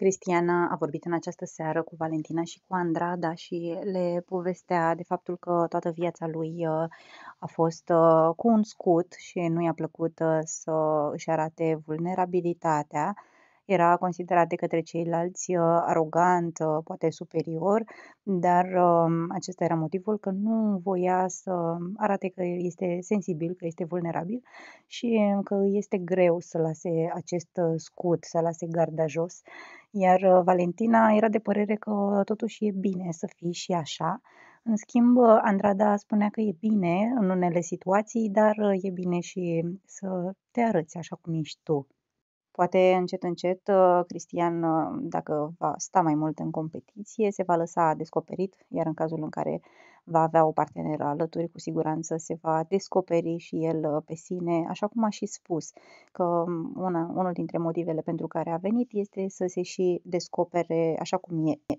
Cristiana a vorbit în această seară cu Valentina și cu Andrada și le povestea de faptul că toată viața lui uh, a fost uh, cu un scut și nu i-a plăcut uh, să își arate vulnerabilitatea era considerat de către ceilalți uh, arogant, uh, poate superior, dar um, acesta era motivul că nu voia să arate că este sensibil, că este vulnerabil și că este greu să lase acest uh, scut, să lase garda jos. Iar Valentina era de părere că totuși e bine să fii și așa, în schimb, Andrada spunea că e bine în unele situații, dar e bine și să te arăți așa cum ești tu. Poate încet, încet, uh, Cristian, uh, dacă va sta mai mult în competiție, se va lăsa descoperit, iar în cazul în care va avea o parteneră alături, cu siguranță se va descoperi și el uh, pe sine, așa cum a și spus, că um, una, unul dintre motivele pentru care a venit este să se și descopere așa cum e.